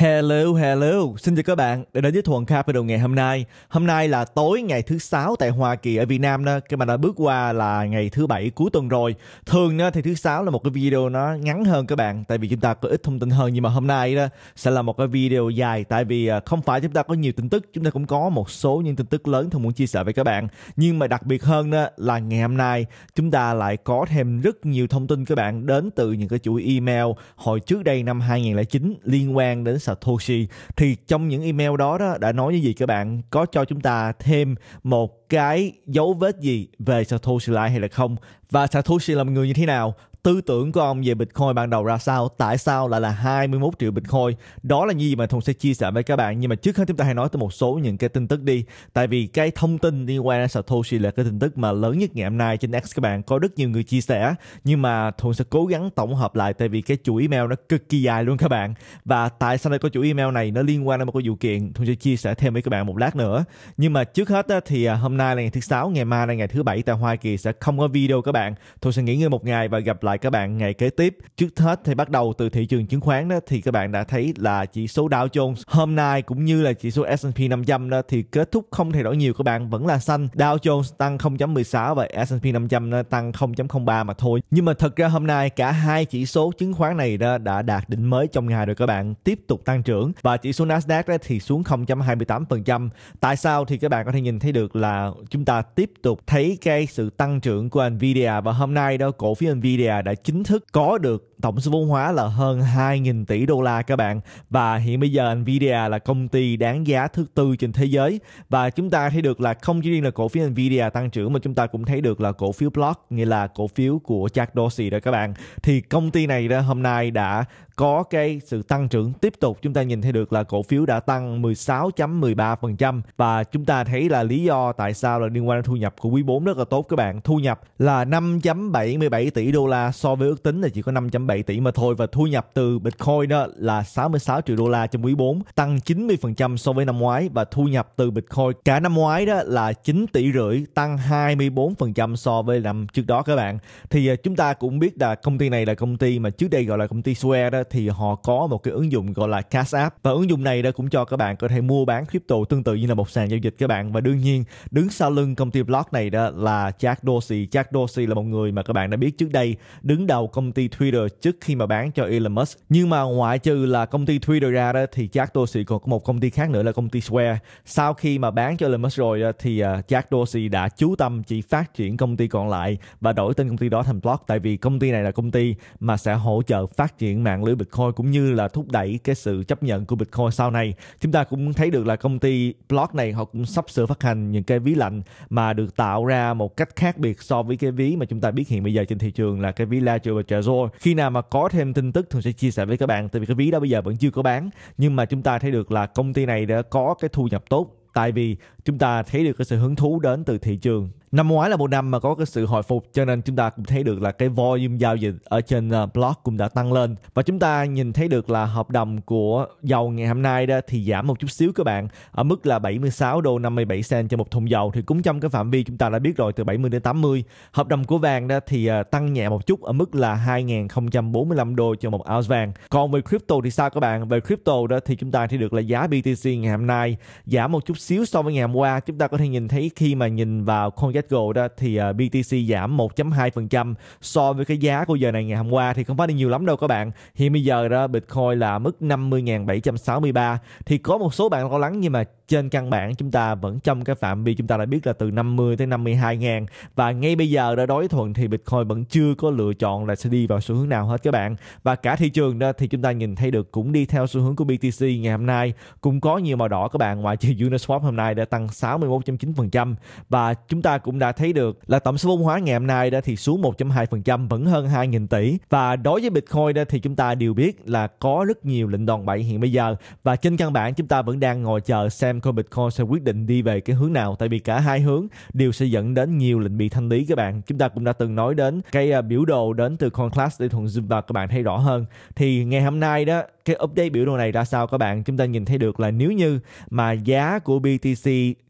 Hello, hello. Xin chào các bạn đã đến với Thuần video ngày hôm nay. Hôm nay là tối ngày thứ sáu tại Hoa Kỳ ở Việt Nam đó. Các bạn đã bước qua là ngày thứ bảy cuối tuần rồi. Thường thì thứ sáu là một cái video nó ngắn hơn các bạn tại vì chúng ta có ít thông tin hơn nhưng mà hôm nay đó sẽ là một cái video dài tại vì à, không phải chúng ta có nhiều tin tức, chúng ta cũng có một số những tin tức lớn thường muốn chia sẻ với các bạn. Nhưng mà đặc biệt hơn đó là ngày hôm nay chúng ta lại có thêm rất nhiều thông tin các bạn đến từ những cái chuỗi email hồi trước đây năm 2009 liên quan đến Satoshi thì trong những email đó đó đã nói như gì các bạn có cho chúng ta thêm một cái dấu vết gì về Satoshi Light hay là không và Satoshi là một người như thế nào tư tưởng của ông về Bitcoin ban đầu ra sao, tại sao lại là 21 triệu Bitcoin. Đó là như gì mà Thùng sẽ chia sẻ với các bạn. Nhưng mà trước hết chúng ta hãy nói tới một số những cái tin tức đi. Tại vì cái thông tin liên quan đến Satoshi là cái tin tức mà lớn nhất ngày hôm nay trên X các bạn. Có rất nhiều người chia sẻ. Nhưng mà Thùng sẽ cố gắng tổng hợp lại tại vì cái chuỗi email nó cực kỳ dài luôn các bạn. Và tại sao lại có chuỗi email này nó liên quan đến một cái vụ kiện. Thùng sẽ chia sẻ thêm với các bạn một lát nữa. Nhưng mà trước hết thì à, hôm nay là ngày thứ sáu, ngày mai là ngày thứ bảy tại Hoa Kỳ sẽ không có video các bạn. Thùng sẽ nghỉ ngơi một ngày và gặp lại lại các bạn ngày kế tiếp. Trước hết thì bắt đầu từ thị trường chứng khoán đó thì các bạn đã thấy là chỉ số Dow Jones hôm nay cũng như là chỉ số S&P 500 đó thì kết thúc không thay đổi nhiều các bạn vẫn là xanh. Dow Jones tăng 0.16 và S&P 500 nó tăng 0.03 mà thôi. Nhưng mà thật ra hôm nay cả hai chỉ số chứng khoán này đó đã đạt đỉnh mới trong ngày rồi các bạn, tiếp tục tăng trưởng và chỉ số Nasdaq đó thì xuống 0.28%. Tại sao thì các bạn có thể nhìn thấy được là chúng ta tiếp tục thấy cái sự tăng trưởng của Nvidia và hôm nay đó cổ phiếu Nvidia đã chính thức có được tổng số vốn hóa là hơn 2.000 tỷ đô la các bạn và hiện bây giờ Nvidia là công ty đáng giá thứ tư trên thế giới và chúng ta thấy được là không chỉ riêng là cổ phiếu Nvidia tăng trưởng mà chúng ta cũng thấy được là cổ phiếu Block nghĩa là cổ phiếu của Jack Dorsey đó các bạn thì công ty này đó hôm nay đã có cái sự tăng trưởng tiếp tục chúng ta nhìn thấy được là cổ phiếu đã tăng 16.13% và chúng ta thấy là lý do tại sao là liên quan đến thu nhập của quý 4 rất là tốt các bạn thu nhập là 5.77 tỷ đô la so với ước tính là chỉ có 5 1,7 tỷ mà thôi và thu nhập từ Bitcoin đó là 66 triệu đô la trong quý 4, tăng 90% so với năm ngoái và thu nhập từ Bitcoin cả năm ngoái đó là 9 tỷ rưỡi, tăng 24% so với năm trước đó các bạn. Thì à, chúng ta cũng biết là công ty này là công ty mà trước đây gọi là công ty Square đó thì họ có một cái ứng dụng gọi là Cash App và ứng dụng này đó cũng cho các bạn có thể mua bán crypto tương tự như là một sàn giao dịch các bạn và đương nhiên đứng sau lưng công ty Block này đó là Jack Dorsey. Jack Dorsey là một người mà các bạn đã biết trước đây đứng đầu công ty Twitter trước khi mà bán cho Elon Musk. Nhưng mà ngoại trừ là công ty Twitter ra đó thì Jack Dorsey còn có một công ty khác nữa là công ty Square. Sau khi mà bán cho Elon Musk rồi đó, thì à, Jack Dorsey đã chú tâm chỉ phát triển công ty còn lại và đổi tên công ty đó thành Block tại vì công ty này là công ty mà sẽ hỗ trợ phát triển mạng lưới Bitcoin cũng như là thúc đẩy cái sự chấp nhận của Bitcoin sau này. Chúng ta cũng thấy được là công ty Block này họ cũng sắp sửa phát hành những cái ví lạnh mà được tạo ra một cách khác biệt so với cái ví mà chúng ta biết hiện bây giờ trên thị trường là cái ví Ledger và Trezor. Khi nào nào mà có thêm tin tức thường sẽ chia sẻ với các bạn tại vì cái ví đó bây giờ vẫn chưa có bán nhưng mà chúng ta thấy được là công ty này đã có cái thu nhập tốt tại vì chúng ta thấy được cái sự hứng thú đến từ thị trường năm ngoái là một năm mà có cái sự hồi phục cho nên chúng ta cũng thấy được là cái volume giao dịch ở trên ờ, block cũng đã tăng lên và chúng ta nhìn thấy được là hợp đồng của dầu ngày hôm nay đó thì giảm một chút xíu các bạn ở mức là 76 đô 57 cent cho một thùng dầu thì cũng trong cái phạm vi chúng ta đã biết rồi từ 70 đến 80 hợp đồng của vàng đó thì ờ, tăng nhẹ một chút ở mức là 2.045 đô cho một ounce vàng còn về crypto thì sao các bạn về crypto đó thì chúng ta thấy được là giá BTC ngày hôm nay giảm một chút xíu so với ngày hôm qua chúng ta có thể nhìn thấy khi mà nhìn vào con CoinGecko đó thì uh, à, BTC giảm 1.2% so với cái giá của giờ này ngày hôm qua thì không phải đi nhiều lắm đâu các bạn. Hiện bây giờ đó Bitcoin là mức 50.763 thì có một số bạn lo lắng nhưng mà trên căn bản chúng ta vẫn trong cái phạm vi chúng ta đã biết là từ 50 tới 52 ngàn và ngay bây giờ đã đối thuận thì Bitcoin vẫn chưa có lựa chọn là sẽ đi vào xu hướng nào hết các bạn và cả thị trường đó thì chúng ta nhìn thấy được cũng đi theo xu hướng của BTC ngày hôm nay cũng có nhiều màu đỏ các bạn ngoại trừ Uniswap hôm nay đã tăng 61.9% và chúng ta cũng đã thấy được là tổng số vốn hóa ngày hôm nay đã thì xuống 1.2% vẫn hơn 2.000 tỷ và đối với Bitcoin đó thì chúng ta đều biết là có rất nhiều lệnh đòn bẩy hiện bây giờ và trên căn bản chúng ta vẫn đang ngồi chờ xem anh coi Bitcoin sẽ quyết định đi về cái hướng nào tại vì cả hai hướng đều sẽ dẫn đến nhiều lệnh bị thanh lý các bạn chúng ta cũng đã từng nói đến cái à, biểu đồ đến từ class để thuận và các bạn thấy rõ hơn thì ngày hôm nay đó cái update biểu đồ này ra sao các bạn chúng ta nhìn thấy được là nếu như mà giá của BTC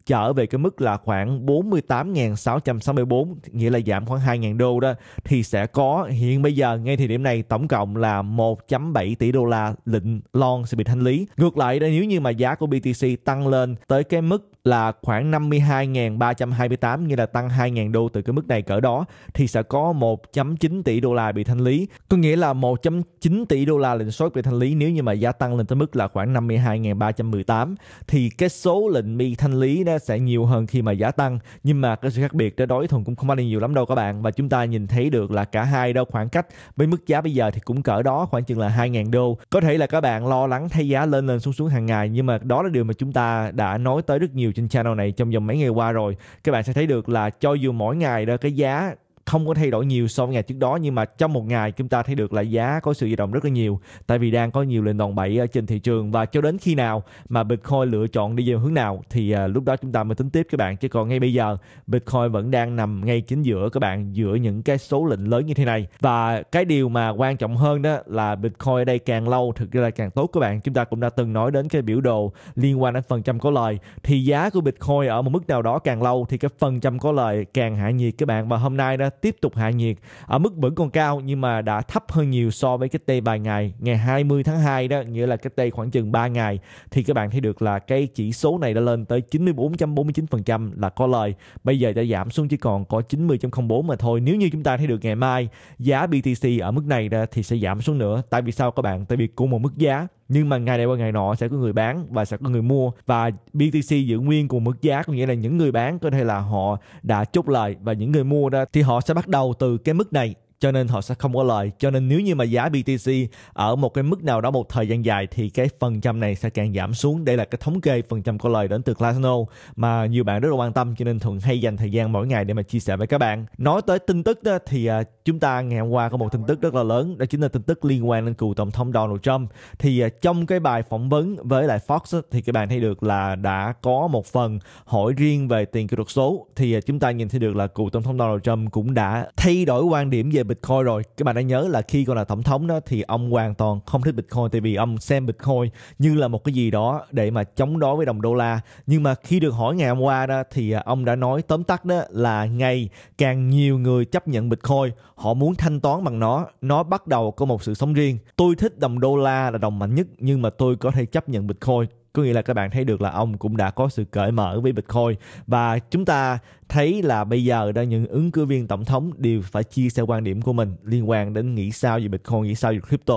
trở về cái mức là khoảng 48.664 nghĩa là giảm khoảng 2.000 đô đó thì sẽ có hiện bây giờ ngay thời điểm này tổng cộng là 1.7 tỷ đô la lệnh long sẽ bị thanh lý. Ngược lại nếu như mà giá của BTC tăng lên tới cái mức là khoảng 52.328 nghĩa là tăng 2.000 đô từ cái mức này cỡ đó thì sẽ có 1.9 tỷ đô la bị thanh lý. Có nghĩa là 1.9 tỷ đô la lệnh sốt bị thanh lý nếu như mà giá tăng lên tới mức là khoảng 52.318 thì cái số lệnh bị thanh lý nó sẽ nhiều hơn khi mà giá tăng nhưng mà cái sự khác biệt đó đối thuần cũng không có đi nhiều lắm đâu các bạn và chúng ta nhìn thấy được là cả hai đâu khoảng cách với mức giá bây giờ thì cũng cỡ đó khoảng chừng là 2.000 đô. Có thể là các bạn lo lắng thấy giá lên lên xuống xuống hàng ngày nhưng mà đó là điều mà chúng ta đã nói tới rất nhiều trên channel này trong vòng mấy ngày qua rồi các bạn sẽ thấy được là cho dù mỗi ngày đó cái giá không có thay đổi nhiều so với ngày trước đó nhưng mà trong một ngày chúng ta thấy được là giá có sự di động rất là nhiều tại vì đang có nhiều lệnh đòn bẩy ở trên thị trường và cho đến khi nào mà Bitcoin lựa chọn đi về hướng nào thì à, lúc đó chúng ta mới tính tiếp các bạn chứ còn ngay bây giờ Bitcoin vẫn đang nằm ngay chính giữa các bạn giữa những cái số lệnh lớn như thế này và cái điều mà quan trọng hơn đó là Bitcoin ở đây càng lâu thực ra là càng tốt các bạn chúng ta cũng đã từng nói đến cái biểu đồ liên quan đến phần trăm có lời thì giá của Bitcoin ở một mức nào đó càng lâu thì cái phần trăm có lời càng hạ nhiệt các bạn và hôm nay đó tiếp tục hạ nhiệt ở mức vẫn còn cao nhưng mà đã thấp hơn nhiều so với cái T vài ngày ngày 20 tháng 2 đó nghĩa là cái T khoảng chừng 3 ngày thì các bạn thấy được là cái chỉ số này đã lên tới 94.49% là có lời bây giờ đã giảm xuống chỉ còn có 90.04 mà thôi nếu như chúng ta thấy được ngày mai giá BTC ở mức này thì sẽ giảm xuống nữa tại vì sao các bạn tại vì cùng một mức giá nhưng mà ngày này qua ngày nọ sẽ có người bán và sẽ có người mua và BTC giữ nguyên cùng mức giá có nghĩa là những người bán có thể là họ đã chốt lời và những người mua đó thì họ sẽ bắt đầu từ cái mức này cho nên họ sẽ không có lời cho nên nếu như mà giá BTC ở một cái mức nào đó một thời gian dài thì cái phần trăm này sẽ càng giảm xuống đây là cái thống kê phần trăm có lời đến từ Clasno mà nhiều bạn rất là quan tâm cho nên thường hay dành thời gian mỗi ngày để mà chia sẻ với các bạn nói tới tin tức đó, thì à, chúng ta ngày hôm qua có một tin tức rất là lớn đó chính là tin tức liên quan đến cựu tổng thống Donald Trump thì à, trong cái bài phỏng vấn với lại Fox thì các bạn thấy được là đã có một phần hỏi riêng về tiền kỹ thuật số thì à, chúng ta nhìn thấy được là cựu tổng thống Donald Trump cũng đã thay đổi quan điểm về Bitcoin rồi các bạn đã nhớ là khi còn là tổng thống đó thì ông hoàn toàn không thích Bitcoin tại vì ông xem Bitcoin như là một cái gì đó để mà chống đối với đồng đô la nhưng mà khi được hỏi ngày hôm qua đó thì à, ông đã nói tóm tắt đó là ngày càng nhiều người chấp nhận Bitcoin họ muốn thanh toán bằng nó nó bắt đầu có một sự sống riêng tôi thích đồng đô la là đồng mạnh nhất nhưng mà tôi có thể chấp nhận Bitcoin có nghĩa là các bạn thấy được là ông cũng đã có sự cởi mở với bitcoin và chúng ta thấy là bây giờ đang những ứng cử viên tổng thống đều phải chia sẻ quan điểm của mình liên quan đến nghĩ sao về bitcoin nghĩ sao về crypto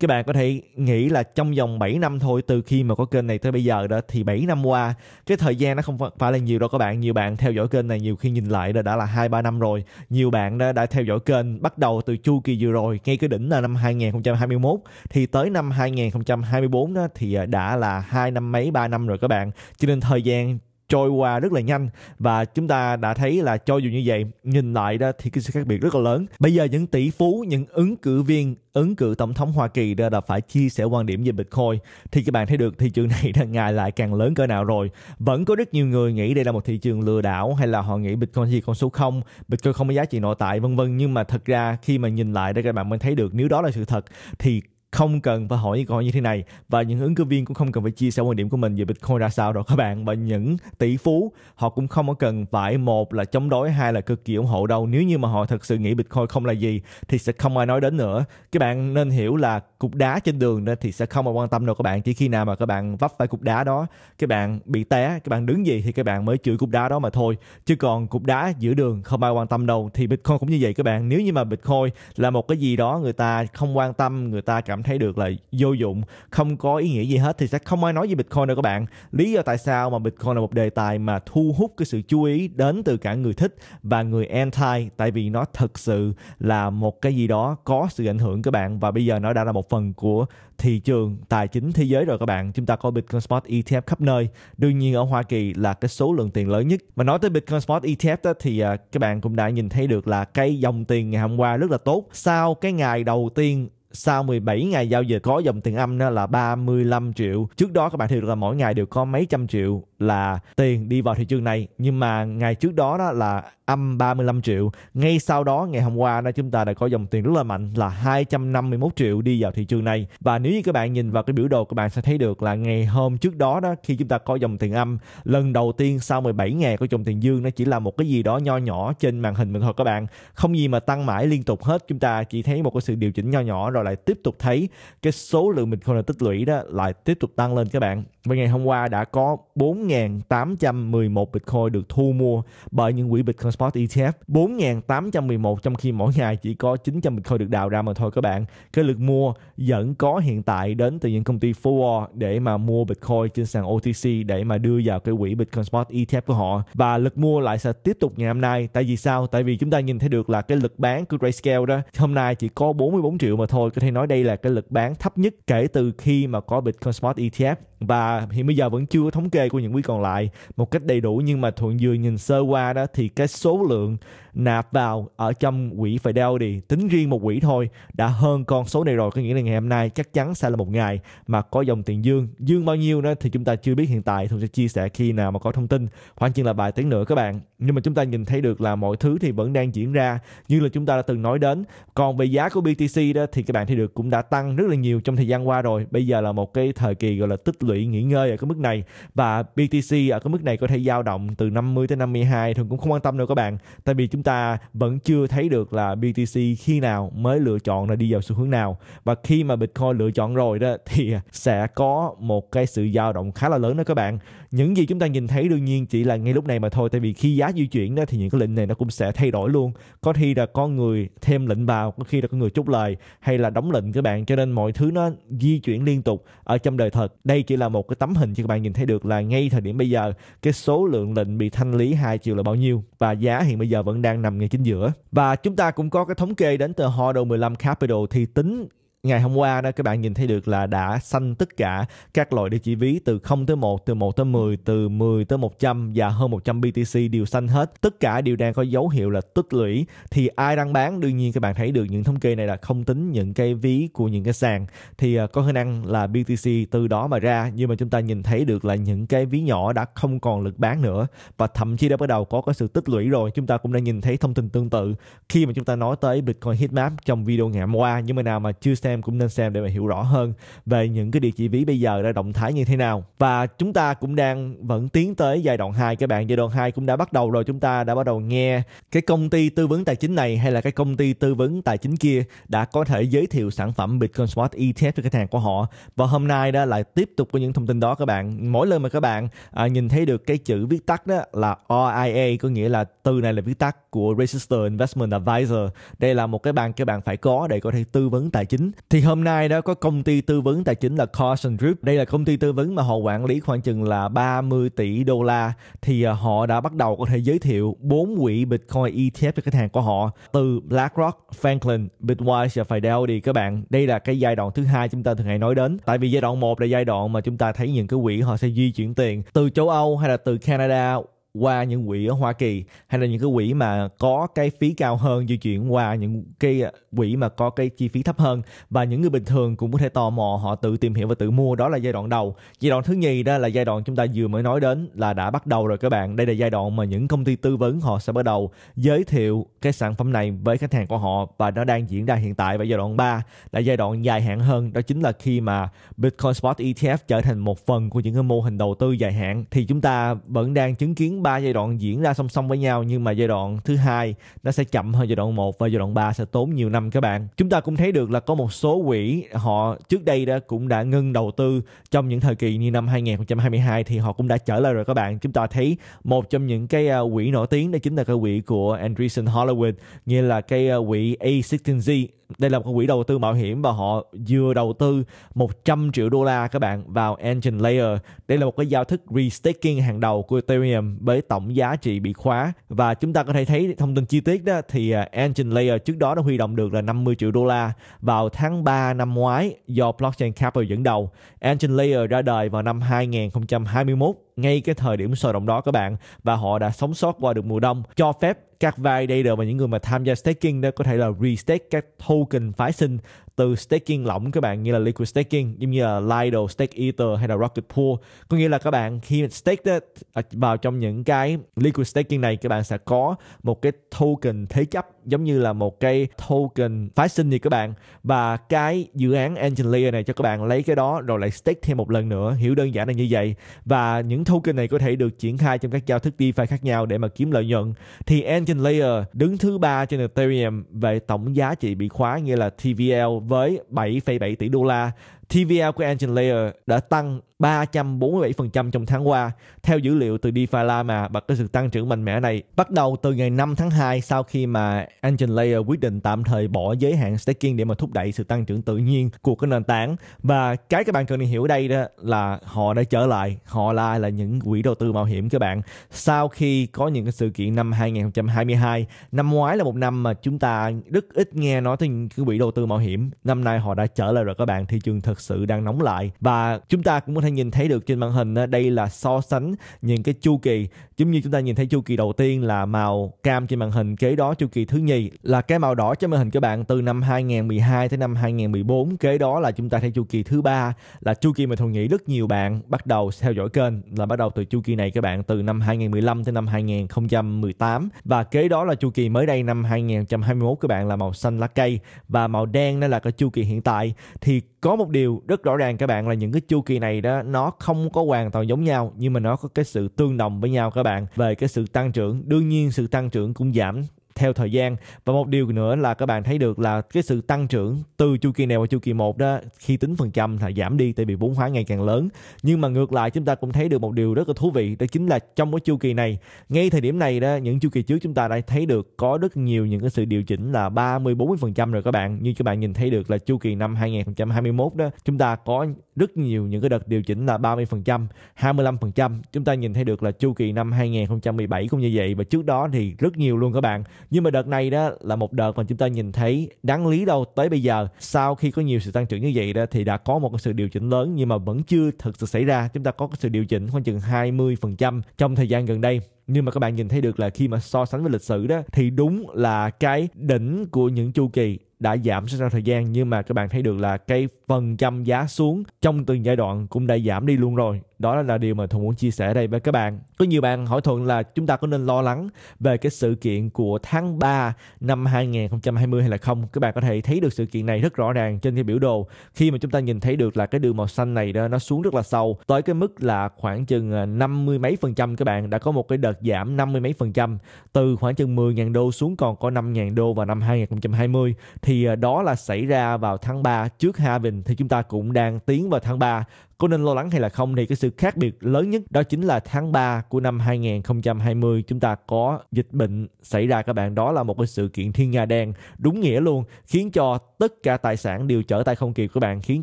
các bạn có thể nghĩ là trong vòng 7 năm thôi từ khi mà có kênh này tới bây giờ đó thì 7 năm qua cái thời gian nó không phải là nhiều đâu các bạn nhiều bạn theo dõi kênh này nhiều khi nhìn lại đã, đã là hai ba năm rồi nhiều bạn đã, đã theo dõi kênh bắt đầu từ chu kỳ vừa rồi ngay cái đỉnh là năm 2021 thì tới năm 2024 đó thì ờ, đã là hai năm năm mấy ba năm rồi các bạn cho nên thời gian trôi qua rất là nhanh và chúng ta đã thấy là cho dù như vậy nhìn lại đó thì cái sự khác biệt rất là lớn bây giờ những tỷ phú những ứng cử viên ứng cử tổng thống Hoa Kỳ đó là phải chia sẻ quan điểm về Bitcoin thì các bạn thấy được thị trường này đang ngày lại càng lớn cỡ nào rồi vẫn có rất nhiều người nghĩ đây là một thị trường lừa đảo hay là họ nghĩ Bitcoin gì con số không Bitcoin không có giá trị nội tại vân vân nhưng mà thật ra khi mà nhìn lại đây các bạn mới thấy được nếu đó là sự thật thì không cần phải hỏi những câu hỏi như thế này và những ứng cử viên cũng không cần phải chia sẻ quan điểm của mình về Bitcoin ra sao rồi các bạn và những tỷ phú họ cũng không có cần phải một là chống đối hai là cực kỳ ủng hộ đâu nếu như mà họ thật sự nghĩ Bitcoin không là gì thì sẽ không ai nói đến nữa các bạn nên hiểu là cục đá trên đường thì sẽ không ai quan tâm đâu các bạn chỉ khi nào mà các bạn vấp phải cục đá đó các bạn bị té các bạn đứng gì thì các bạn mới chửi cục đá đó mà thôi chứ còn cục đá giữa đường không ai quan tâm đâu thì Bitcoin cũng như vậy các bạn nếu như mà Bitcoin là một cái gì đó người ta không quan tâm người ta cảm thấy được là vô dụng không có ý nghĩa gì hết thì sẽ không ai nói về bitcoin đâu các bạn lý do tại sao mà bitcoin là một đề tài mà thu hút cái sự chú ý đến từ cả người thích và người anti tại vì nó thực sự là một cái gì đó có sự ảnh hưởng các bạn và bây giờ nó đã là một phần của thị trường tài chính thế giới rồi các bạn chúng ta có bitcoin spot ETF khắp nơi đương nhiên ở Hoa Kỳ là cái số lượng tiền lớn nhất Mà nói tới bitcoin spot ETF đó, thì à, các bạn cũng đã nhìn thấy được là cái dòng tiền ngày hôm qua rất là tốt sau cái ngày đầu tiên sau 17 ngày giao dịch có dòng tiền âm là 35 triệu. Trước đó các bạn thấy được là mỗi ngày đều có mấy trăm triệu là tiền đi vào thị trường này nhưng mà ngày trước đó đó là âm 35 triệu ngay sau đó ngày hôm qua đó chúng ta đã có dòng tiền rất là mạnh là 251 triệu đi vào thị trường này và nếu như các bạn nhìn vào cái biểu đồ các bạn sẽ thấy được là ngày hôm trước đó đó khi chúng ta có dòng tiền âm lần đầu tiên sau 17 ngày có dòng tiền dương nó chỉ là một cái gì đó nho nhỏ trên màn hình mình thôi các bạn không gì mà tăng mãi liên tục hết chúng ta chỉ thấy một cái sự điều chỉnh nho nhỏ rồi lại tiếp tục thấy cái số lượng mình không là tích lũy đó lại tiếp tục tăng lên các bạn và ngày hôm qua đã có 4 4.811 Bitcoin được thu mua bởi những quỹ Bitcoin Spot ETF 4.811 trong khi mỗi ngày chỉ có 900 Bitcoin được đào ra mà thôi các bạn cái lực mua vẫn có hiện tại đến từ những công ty forward để mà mua Bitcoin trên sàn OTC để mà đưa vào cái quỹ Bitcoin Spot ETF của họ và lực mua lại sẽ tiếp tục ngày hôm nay tại vì sao tại vì chúng ta nhìn thấy được là cái lực bán của Grayscale đó hôm nay chỉ có 44 triệu mà thôi có thể nói đây là cái lực bán thấp nhất kể từ khi mà có Bitcoin Spot ETF và hiện bây giờ vẫn chưa có thống kê của những quý còn lại một cách đầy đủ nhưng mà thuận vừa nhìn sơ qua đó thì cái số lượng nạp vào ở trong quỹ Fidelity tính riêng một quỹ thôi đã hơn con số này rồi có nghĩa là ngày hôm nay chắc chắn sẽ là một ngày mà có dòng tiền dương dương bao nhiêu đó thì chúng ta chưa biết hiện tại thường sẽ chia sẻ khi nào mà có thông tin khoảng chừng là vài tiếng nữa các bạn nhưng mà chúng ta nhìn thấy được là mọi thứ thì vẫn đang diễn ra như là chúng ta đã từng nói đến còn về giá của BTC đó thì các bạn thấy được cũng đã tăng rất là nhiều trong thời gian qua rồi bây giờ là một cái thời kỳ gọi là tích lũy nghỉ ngơi ở cái mức này và BTC ở cái mức này có thể dao động từ 50 tới 52 thường cũng không quan tâm đâu các bạn tại vì chúng ta vẫn chưa thấy được là BTC khi nào mới lựa chọn là đi vào xu hướng nào và khi mà Bitcoin lựa chọn rồi đó thì sẽ có một cái sự dao động khá là lớn đó các bạn những gì chúng ta nhìn thấy đương nhiên chỉ là ngay lúc này mà thôi tại vì khi giá di chuyển đó thì những cái lệnh này nó cũng sẽ thay đổi luôn có khi là con người thêm lệnh vào có khi là con người chốt lời hay là đóng lệnh các bạn cho nên mọi thứ nó di chuyển liên tục ở trong đời thật đây chỉ là một cái tấm hình cho các bạn nhìn thấy được là ngay thời điểm bây giờ cái số lượng lệnh bị thanh lý hai triệu là bao nhiêu và giá hiện bây giờ vẫn đang nằm ngay chính giữa và chúng ta cũng có cái thống kê đến từ Hodl 15 Capital thì tính ngày hôm qua đó các bạn nhìn thấy được là đã xanh tất cả các loại địa chỉ ví từ 0 tới 1, từ 1 tới 10, từ 10 tới 100 và hơn 100 BTC đều xanh hết. Tất cả đều đang có dấu hiệu là tích lũy thì ai đang bán đương nhiên các bạn thấy được những thống kê này là không tính những cái ví của những cái sàn thì à, có khả năng là BTC từ đó mà ra nhưng mà chúng ta nhìn thấy được là những cái ví nhỏ đã không còn lực bán nữa và thậm chí đã bắt đầu có cái sự tích lũy rồi chúng ta cũng đã nhìn thấy thông tin tương tự khi mà chúng ta nói tới Bitcoin Heatmap trong video ngày hôm qua nhưng mà nào mà chưa xem em cũng nên xem để mà hiểu rõ hơn về những cái địa chỉ ví bây giờ đã động thái như thế nào và chúng ta cũng đang vẫn tiến tới giai đoạn 2 các bạn giai đoạn 2 cũng đã bắt đầu rồi chúng ta đã bắt đầu nghe cái công ty tư vấn tài chính này hay là cái công ty tư vấn tài chính kia đã có thể giới thiệu sản phẩm Bitcoin Spot ETF cho khách hàng của họ và hôm nay đó lại tiếp tục có những thông tin đó các bạn mỗi lần mà các bạn à, nhìn thấy được cái chữ viết tắt đó là RIA có nghĩa là từ này là viết tắt của Register Investment Advisor đây là một cái bàn các bạn phải có để có thể tư vấn tài chính thì hôm nay đó có công ty tư vấn tài chính là Carson Group. Đây là công ty tư vấn mà họ quản lý khoảng chừng là 30 tỷ đô la thì à, họ đã bắt đầu có thể giới thiệu bốn quỹ Bitcoin ETF cho khách hàng của họ từ BlackRock, Franklin, Bitwise và Fidelity các bạn. Đây là cái giai đoạn thứ hai chúng ta thường hay nói đến. Tại vì giai đoạn 1 là giai đoạn mà chúng ta thấy những cái quỹ họ sẽ di chuyển tiền từ châu Âu hay là từ Canada qua những quỹ ở Hoa Kỳ hay là những cái quỹ mà có cái phí cao hơn di chuyển qua những cái à, quỹ mà có cái chi phí thấp hơn và những người bình thường cũng có thể tò mò họ tự tìm hiểu và tự mua đó là giai đoạn đầu giai đoạn thứ nhì đó là giai đoạn chúng ta vừa mới nói đến là đã bắt đầu rồi các bạn đây là giai đoạn mà những công ty tư vấn họ sẽ bắt đầu giới thiệu cái sản phẩm này với khách hàng của họ và nó đang diễn ra hiện tại và giai đoạn 3 là giai đoạn dài hạn hơn đó chính là khi mà Bitcoin Spot ETF trở thành một phần của những cái mô hình đầu tư dài hạn thì chúng ta vẫn đang chứng kiến ba giai đoạn diễn ra song song với nhau nhưng mà giai đoạn thứ hai nó sẽ chậm hơn giai đoạn 1 và giai đoạn 3 sẽ tốn nhiều năm các bạn. Chúng ta cũng thấy được là có một số quỹ họ trước đây đã cũng đã ngưng đầu tư trong những thời kỳ như năm 2022 thì họ cũng đã trở lại rồi các bạn. Chúng ta thấy một trong những cái à, quỹ nổi tiếng đó chính là cái quỹ của Andreessen Horowitz, nghĩa là cái à, quỹ A16Z đây là một quỹ đầu tư mạo hiểm và họ vừa đầu tư 100 triệu đô la các bạn vào Engine Layer. Đây là một cái giao thức restaking hàng đầu của Ethereum với tổng giá trị bị khóa và chúng ta có thể thấy thông tin chi tiết đó thì à, Engine Layer trước đó đã huy động được là 50 triệu đô la vào tháng 3 năm ngoái do Blockchain Capital dẫn đầu. Engine Layer ra đời vào năm 2021 ngay cái thời điểm sôi động đó các bạn và họ đã sống sót qua được mùa đông cho phép các validator và những người mà tham gia staking đó có thể là restake các token phái sinh từ staking lỏng các bạn như là liquid staking giống như là Lido stake Ether hay là Rocket Pool có nghĩa là các bạn khi stake à, vào trong những cái liquid staking này các bạn sẽ có một cái token thế chấp giống như là một cái token phái sinh như các bạn và cái dự án Engine Layer này cho các bạn lấy cái đó rồi lại stake thêm một lần nữa hiểu đơn giản là như vậy và những token này có thể được triển khai trong các giao thức DeFi khác nhau để mà kiếm lợi nhuận thì Engine Layer đứng thứ ba trên Ethereum về tổng giá trị bị khóa nghĩa là TVL với 7,7 tỷ đô la TVL của Engine Layer đã tăng 347% trong tháng qua theo dữ liệu từ DeFi Lab mà và cái sự tăng trưởng mạnh mẽ này bắt đầu từ ngày 5 tháng 2 sau khi mà Engine Layer quyết định tạm thời bỏ giới hạn staking để mà thúc đẩy sự tăng trưởng tự nhiên của cái nền tảng và cái các bạn cần hiểu đây đó là họ đã trở lại họ là là những quỹ đầu tư mạo hiểm các bạn sau khi có những cái sự kiện năm 2022 năm ngoái là một năm mà chúng ta rất ít nghe nói tới những cái quỹ đầu tư mạo hiểm năm nay họ đã trở lại rồi các bạn thị trường thực thực sự đang nóng lại và chúng ta cũng có thể nhìn thấy được trên màn hình ờ, đây là so sánh những cái chu kỳ giống như chúng ta nhìn thấy chu kỳ đầu tiên là màu cam trên màn hình kế đó chu kỳ thứ nhì là cái màu đỏ trên màn hình các bạn từ năm 2012 tới năm 2014 kế đó là chúng ta thấy chu kỳ thứ ba là chu kỳ mà thuần nghĩ rất nhiều bạn bắt đầu theo dõi kênh là bắt đầu từ chu kỳ này các bạn từ năm 2015 tới năm 2018 và kế đó là chu kỳ mới đây năm 2021 các bạn là màu xanh lá cây và màu đen đó là cái chu kỳ hiện tại thì có một điều điều rất rõ ràng các bạn là những cái chu kỳ này đó nó không có hoàn toàn giống nhau nhưng mà nó có cái sự tương đồng với nhau các bạn về cái sự tăng trưởng đương nhiên sự tăng trưởng cũng giảm theo thời gian và một điều nữa là các bạn thấy được là cái sự tăng trưởng từ chu kỳ này qua chu kỳ một đó khi tính phần trăm là giảm đi tại vì vốn hóa ngày càng lớn nhưng mà ngược lại chúng ta cũng thấy được một điều rất là thú vị đó chính là trong cái chu kỳ này ngay thời điểm này đó những chu kỳ trước chúng ta đã thấy được có rất nhiều những cái sự điều chỉnh là 30 40 phần trăm rồi các bạn như các bạn nhìn thấy được là chu kỳ năm 2021 đó chúng ta có rất nhiều những cái đợt điều chỉnh là 30%, 25%. Chúng ta nhìn thấy được là chu kỳ năm 2017 cũng như vậy và trước đó thì rất nhiều luôn các bạn. Nhưng mà đợt này đó là một đợt mà chúng ta nhìn thấy đáng lý đâu tới bây giờ sau khi có nhiều sự tăng trưởng như vậy đó thì đã có một sự điều chỉnh lớn nhưng mà vẫn chưa thực sự xảy ra. Chúng ta có sự điều chỉnh khoảng chừng 20% trong thời gian gần đây nhưng mà các bạn nhìn thấy được là khi mà so sánh với lịch sử đó thì đúng là cái đỉnh của những chu kỳ đã giảm sau thời gian nhưng mà các bạn thấy được là cái phần trăm giá xuống trong từng giai đoạn cũng đã giảm đi luôn rồi đó là điều mà thuận muốn chia sẻ đây với các bạn có nhiều bạn hỏi thuận là chúng ta có nên lo lắng về cái sự kiện của tháng 3 năm 2020 hay là không các bạn có thể thấy được sự kiện này rất rõ ràng trên cái biểu đồ khi mà chúng ta nhìn thấy được là cái đường màu xanh này đó nó xuống rất là sâu tới cái mức là khoảng chừng 50 à, mấy phần trăm các bạn đã có một cái đợt giảm 50 mấy phần trăm từ khoảng chừng 10.000 đô xuống còn có 5.000 đô vào năm 2020 thì à, đó là xảy ra vào tháng 3 trước Havin thì chúng ta cũng đang tiến vào tháng 3 có nên lo lắng hay là không thì cái sự khác biệt lớn nhất đó chính là tháng 3 của năm 2020 chúng ta có dịch bệnh xảy ra các bạn. Đó là một cái sự kiện thiên nga đen đúng nghĩa luôn khiến cho tất cả tài sản đều trở tay không kịp các bạn khiến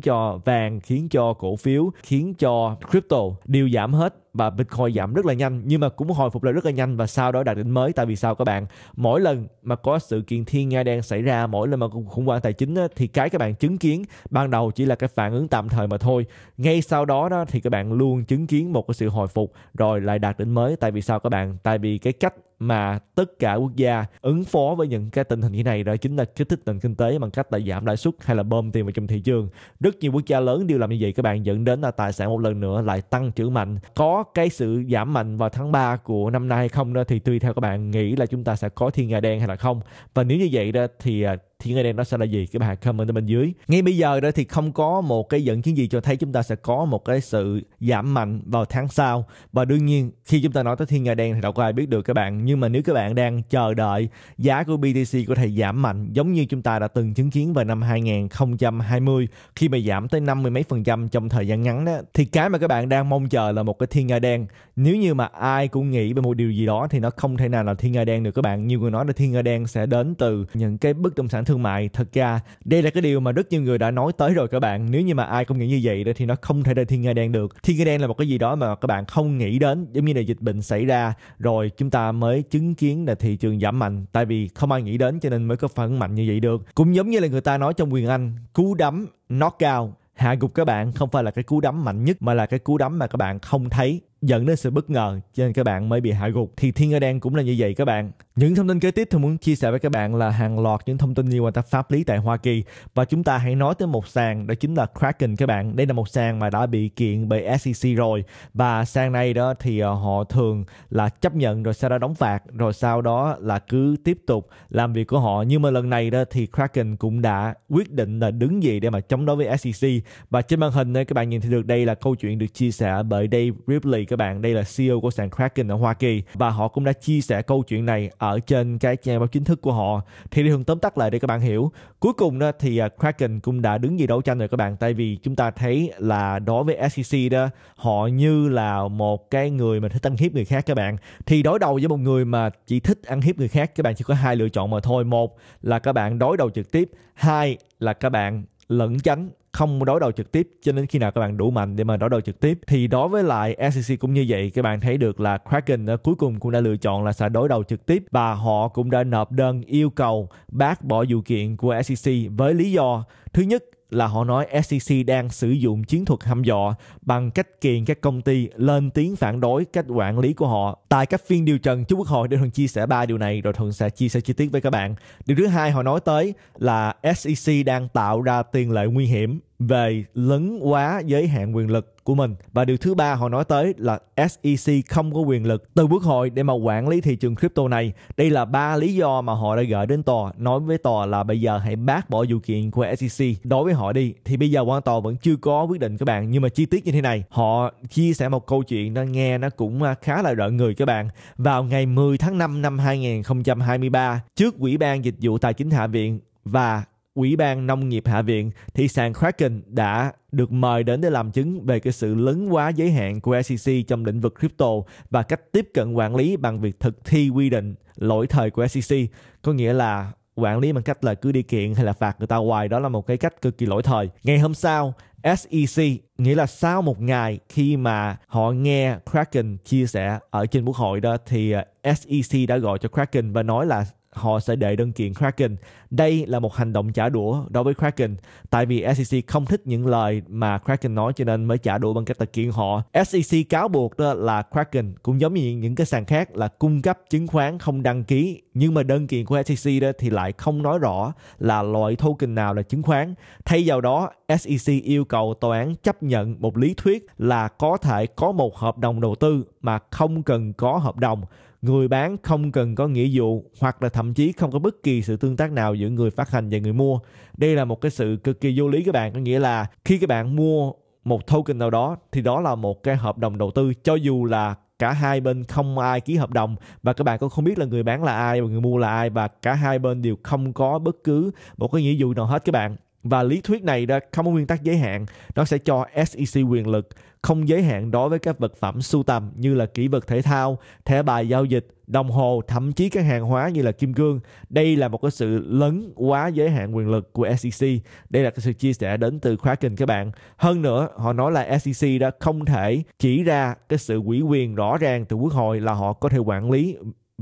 cho vàng khiến cho cổ phiếu khiến cho crypto đều giảm hết và Bitcoin giảm rất là nhanh nhưng mà cũng hồi phục lại rất là nhanh và sau đó đạt đỉnh mới tại vì sao các bạn mỗi lần mà có sự kiện thiên nga đen xảy ra mỗi lần mà khủng hoảng tài chính á, thì cái các bạn chứng kiến ban đầu chỉ là cái phản ứng tạm thời mà thôi ngay sau đó đó thì các bạn luôn chứng kiến một cái sự hồi phục rồi lại đạt đỉnh mới tại vì sao các bạn tại vì cái cách mà tất cả quốc gia ứng phó với những cái tình hình như này đó chính là kích thích nền kinh tế bằng cách là giảm lãi suất hay là bơm tiền vào trong thị trường rất nhiều quốc gia lớn đều làm như vậy các bạn dẫn đến là tài sản một lần nữa lại tăng trưởng mạnh có cái sự giảm mạnh vào tháng 3 của năm nay hay không đó thì tùy theo các bạn nghĩ là chúng ta sẽ có thiên nga đen hay là không và nếu như vậy đó thì à, thì ngay đây nó sẽ là gì các bạn comment ở bên dưới ngay bây giờ đó thì không có một cái dẫn chứng gì cho thấy chúng ta sẽ có một cái sự giảm mạnh vào tháng sau và đương nhiên khi chúng ta nói tới thiên nga đen thì đâu có ai biết được các bạn nhưng mà nếu các bạn đang chờ đợi giá của BTC có thể giảm mạnh giống như chúng ta đã từng chứng kiến vào năm 2020 khi mà giảm tới năm mươi mấy phần trăm trong thời gian ngắn đó thì cái mà các bạn đang mong chờ là một cái thiên nga đen nếu như mà ai cũng nghĩ về một điều gì đó thì nó không thể nào là thiên nga đen được các bạn nhiều người nói là thiên nga đen sẽ đến từ những cái bất động sản thương thương mại thật ra đây là cái điều mà rất nhiều người đã nói tới rồi các bạn nếu như mà ai cũng nghĩ như vậy thì nó không thể là thiên nga đen được thiên nga đen là một cái gì đó mà các bạn không nghĩ đến giống như là dịch bệnh xảy ra rồi chúng ta mới chứng kiến là thị trường giảm mạnh tại vì không ai nghĩ đến cho nên mới có phản mạnh như vậy được cũng giống như là người ta nói trong quyền anh cú đấm knockout hạ gục các bạn không phải là cái cú đấm mạnh nhất mà là cái cú đấm mà các bạn không thấy dẫn đến sự bất ngờ cho nên các bạn mới bị hạ gục thì thiên ở đen cũng là như vậy các bạn những thông tin kế tiếp tôi muốn chia sẻ với các bạn là hàng loạt những thông tin liên quan tới pháp lý tại Hoa Kỳ và chúng ta hãy nói tới một sàn đó chính là Kraken các bạn đây là một sàn mà đã bị kiện bởi SEC rồi và sàn này đó thì ờ, họ thường là chấp nhận rồi sau đó đóng phạt rồi sau đó là cứ tiếp tục làm việc của họ nhưng mà lần này đó thì Kraken cũng đã quyết định là đứng gì để mà chống đối với SEC và trên màn hình đây các bạn nhìn thấy được đây là câu chuyện được chia sẻ bởi Dave Ripley các bạn đây là CEO của sàn Kraken ở Hoa Kỳ và họ cũng đã chia sẻ câu chuyện này ở trên cái trang báo chính thức của họ thì thường tóm tắt lại để các bạn hiểu cuối cùng đó thì à, Kraken cũng đã đứng gì đấu tranh rồi các bạn tại vì chúng ta thấy là đối với SEC đó họ như là một cái người mà thích ăn hiếp người khác các bạn thì đối đầu với một người mà chỉ thích ăn hiếp người khác các bạn chỉ có hai lựa chọn mà thôi một là các bạn đối đầu trực tiếp hai là các bạn lẩn tránh không đối đầu trực tiếp cho đến khi nào các bạn đủ mạnh để mà đối đầu trực tiếp thì đối với lại SEC cũng như vậy các bạn thấy được là Kraken cuối cùng cũng đã lựa chọn là sẽ đối đầu trực tiếp và họ cũng đã nộp đơn yêu cầu bác bỏ vụ kiện của SEC với lý do thứ nhất là họ nói SEC đang sử dụng chiến thuật hăm dọa bằng cách kiện các công ty lên tiếng phản đối cách quản lý của họ. Tại các phiên điều trần trước Quốc hội, để Thuận chia sẻ ba điều này rồi Thuận sẽ chia sẻ chi tiết với các bạn. Điều thứ hai họ nói tới là SEC đang tạo ra tiền lệ nguy hiểm về lấn quá giới hạn quyền lực của mình và điều thứ ba họ nói tới là SEC không có quyền lực từ quốc hội để mà quản lý thị trường crypto này đây là ba lý do mà họ đã gửi đến tòa nói với tòa là bây giờ hãy bác bỏ vụ kiện của SEC đối với họ đi thì bây giờ quan tòa vẫn chưa có quyết định các bạn nhưng mà chi tiết như thế này họ chia sẻ một câu chuyện đang nghe nó cũng khá là rợn người các bạn vào ngày 10 tháng 5 năm 2023 trước Ủy ban Dịch vụ Tài chính Hạ viện và Ủy ban Nông nghiệp Hạ viện, thị sàn Kraken đã được mời đến để làm chứng về cái sự lớn quá giới hạn của SEC trong lĩnh vực crypto và cách tiếp cận quản lý bằng việc thực thi quy định lỗi thời của SEC. Có nghĩa là quản lý bằng cách là cứ đi kiện hay là phạt người ta hoài đó là một cái cách cực kỳ lỗi thời. Ngày hôm sau, SEC nghĩa là sau một ngày khi mà họ nghe Kraken chia sẻ ở trên quốc hội đó thì ờ, SEC đã gọi cho Kraken và nói là họ sẽ đệ đơn kiện Kraken. Đây là một hành động trả đũa đối với Kraken, tại vì SEC không thích những lời mà Kraken nói cho nên mới trả đũa bằng cách là kiện họ. SEC cáo buộc đó là Kraken cũng giống như những cái sàn khác là cung cấp chứng khoán không đăng ký, nhưng mà đơn kiện của SEC đó thì lại không nói rõ là loại token nào là chứng khoán. Thay vào đó, SEC yêu cầu tòa án chấp nhận một lý thuyết là có thể có một hợp đồng đầu tư mà không cần có hợp đồng người bán không cần có nghĩa vụ hoặc là thậm chí không có bất kỳ sự tương tác nào giữa người phát hành và người mua đây là một cái sự cực kỳ vô lý các bạn có nghĩa là khi các bạn mua một token nào đó thì đó là một cái hợp đồng đầu tư cho dù là cả hai bên không ai ký hợp đồng và các bạn cũng không biết là người bán là ai và người mua là ai và cả hai bên đều không có bất cứ một cái nghĩa vụ nào hết các bạn và lý thuyết này đã không có nguyên tắc giới hạn, nó sẽ cho SEC quyền lực không giới hạn đối với các vật phẩm sưu tầm như là kỷ vật thể thao, thẻ bài giao dịch, đồng hồ, thậm chí các hàng hóa như là kim cương. Đây là một cái sự lấn quá giới hạn quyền lực của SEC. Đây là cái sự chia sẻ đến từ Kraken các bạn. Hơn nữa, họ nói là SEC đã không thể chỉ ra cái sự quỹ quyền rõ ràng từ quốc hội là họ có thể quản lý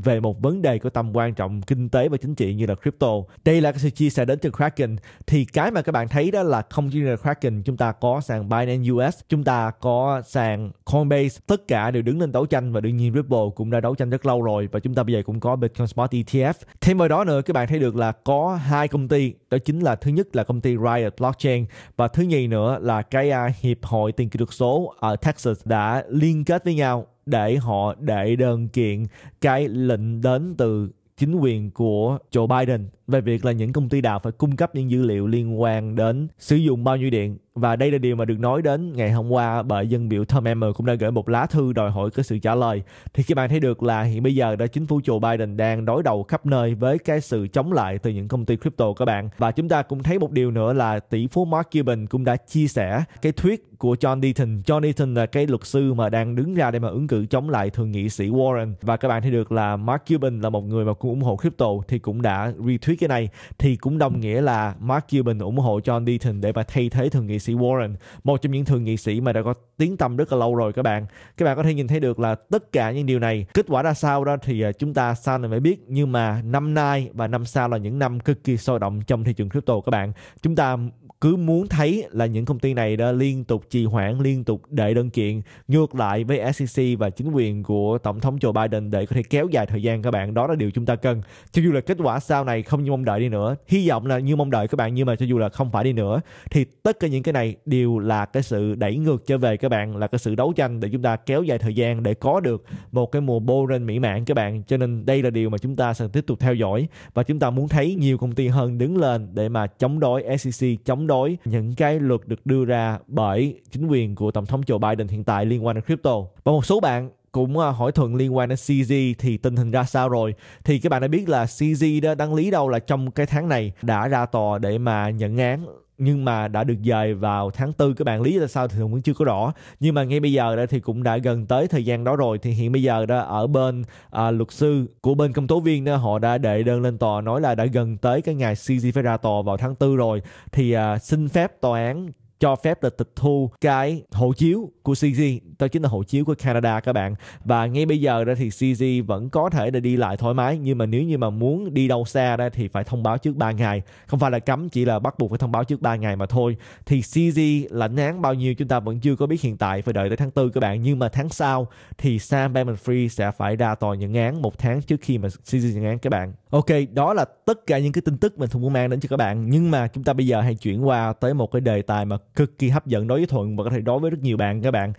về một vấn đề có tầm quan trọng kinh tế và chính trị như là crypto. Đây là cái sự chia sẻ đến từ Kraken. Thì cái mà các bạn thấy đó là không chỉ là Kraken, chúng ta có sàn Binance US, chúng ta có sàn Coinbase, tất cả đều đứng lên đấu tranh và đương nhiên Ripple cũng đã đấu tranh rất lâu rồi và chúng ta bây giờ cũng có Bitcoin Spot ETF. Thêm vào đó nữa các bạn thấy được là có hai công ty, đó chính là thứ nhất là công ty Riot Blockchain và thứ nhì nữa là cái uh, hiệp hội tiền kỹ thuật số ở Texas đã liên kết với nhau để họ đệ đơn kiện cái lệnh đến từ chính quyền của Joe Biden về việc là những công ty đào phải cung cấp những dữ liệu liên quan đến sử dụng bao nhiêu điện và đây là điều mà được nói đến ngày hôm qua bởi dân biểu Tom Emmer cũng đã gửi một lá thư đòi hỏi cái sự trả lời. Thì các bạn thấy được là hiện bây giờ đã chính phủ Joe Biden đang đối đầu khắp nơi với cái sự chống lại từ những công ty crypto các bạn. Và chúng ta cũng thấy một điều nữa là tỷ phú Mark Cuban cũng đã chia sẻ cái thuyết của John Deaton. John Deaton là cái luật sư mà đang đứng ra để mà ứng cử chống lại thượng nghị sĩ Warren. Và các bạn thấy được là Mark Cuban là một người mà cũng ủng hộ crypto thì cũng đã retweet cái này thì cũng đồng nghĩa là Mark Cuban ủng hộ John Deaton để mà thay thế thượng nghị sĩ Warren một trong những thượng nghị sĩ mà đã có tiếng tăm rất là lâu rồi các bạn các bạn có thể nhìn thấy được là tất cả những điều này kết quả ra sao đó thì à, chúng ta sau này mới biết nhưng mà năm nay và năm sau là những năm cực kỳ sôi động trong thị trường crypto các bạn chúng ta cứ muốn thấy là những công ty này đã liên tục trì hoãn liên tục đệ đơn kiện ngược lại với SEC và chính quyền của tổng thống Joe Biden để có thể kéo dài thời gian các bạn đó là điều chúng ta cần cho dù là kết quả sau này không như mong đợi đi nữa hy vọng là như mong đợi các bạn nhưng mà cho dù là không phải đi nữa thì tất cả những cái này đều là cái sự đẩy ngược trở về các bạn là cái sự đấu tranh để chúng ta kéo dài thời gian để có được một cái mùa boring mỹ mãn các bạn cho nên đây là điều mà chúng ta sẽ tiếp tục theo dõi và chúng ta muốn thấy nhiều công ty hơn đứng lên để mà chống đối SEC chống đối những cái luật được đưa ra bởi chính quyền của tổng thống Joe Biden hiện tại liên quan đến crypto và một số bạn cũng à, hỏi thuận liên quan đến CZ thì tình hình ra sao rồi thì các bạn đã biết là CZ đó đăng lý đâu là trong cái tháng này đã ra tòa để mà nhận án nhưng mà đã được dời vào tháng tư các bạn lý là sao thì vẫn chưa có rõ nhưng mà ngay bây giờ đó thì cũng đã gần tới thời gian đó rồi thì hiện bây giờ đó ở bên à, luật sư của bên công tố viên đó họ đã đệ đơn lên tòa nói là đã gần tới cái ngày CZ phải ra tòa vào tháng tư rồi thì à, xin phép tòa án cho phép là tịch thu cái hộ chiếu của CZ đó chính là hộ chiếu của Canada các bạn và ngay bây giờ ra thì CZ vẫn có thể là đi lại thoải mái nhưng mà nếu như mà muốn đi đâu xa ra thì phải thông báo trước 3 ngày không phải là cấm chỉ là bắt buộc phải thông báo trước 3 ngày mà thôi thì CZ lãnh án bao nhiêu chúng ta vẫn chưa có biết hiện tại phải đợi tới tháng 4 các bạn nhưng mà tháng sau thì Sam Bankman-Fried sẽ phải ra tòa nhận án một tháng trước khi mà CZ nhận án các bạn Ok, đó là tất cả những cái tin tức mình thường muốn mang đến cho các bạn. Nhưng mà chúng ta bây giờ hãy chuyển qua tới một cái đề tài mà cực kỳ hấp dẫn đối với Thuận và có thể đối với rất nhiều bạn các bạn.